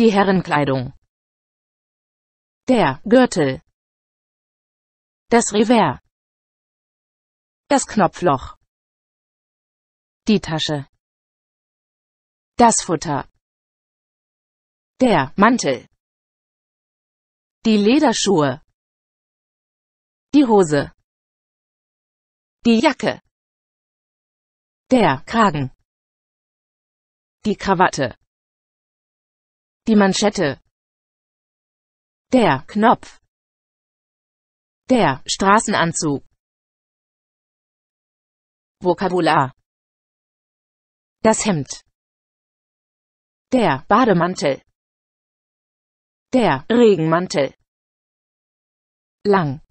die Herrenkleidung, der Gürtel, das Revers, das Knopfloch, die Tasche, das Futter, der Mantel, die Lederschuhe, die Hose, die Jacke, der Kragen, die Krawatte die Manschette, der Knopf, der Straßenanzug, Vokabular, das Hemd, der Bademantel, der Regenmantel, lang,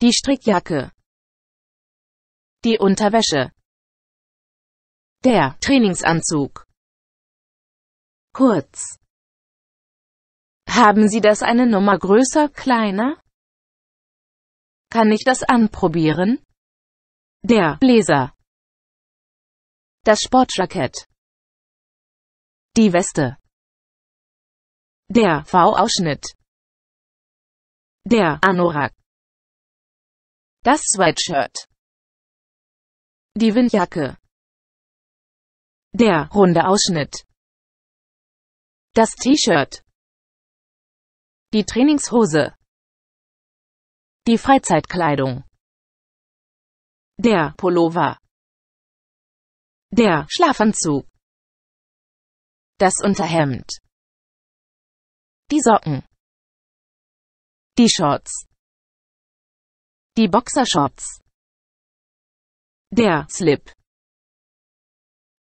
die Strickjacke, die Unterwäsche, der Trainingsanzug, Kurz. Haben Sie das eine Nummer größer, kleiner? Kann ich das anprobieren? Der Bläser. Das Sportjackett. Die Weste. Der V-Ausschnitt. Der Anorak. Das Sweatshirt. Die Windjacke. Der runde Ausschnitt. Das T-Shirt. Die Trainingshose. Die Freizeitkleidung. Der Pullover. Der Schlafanzug. Das Unterhemd. Die Socken. Die Shorts. Die Boxershorts. Der Slip.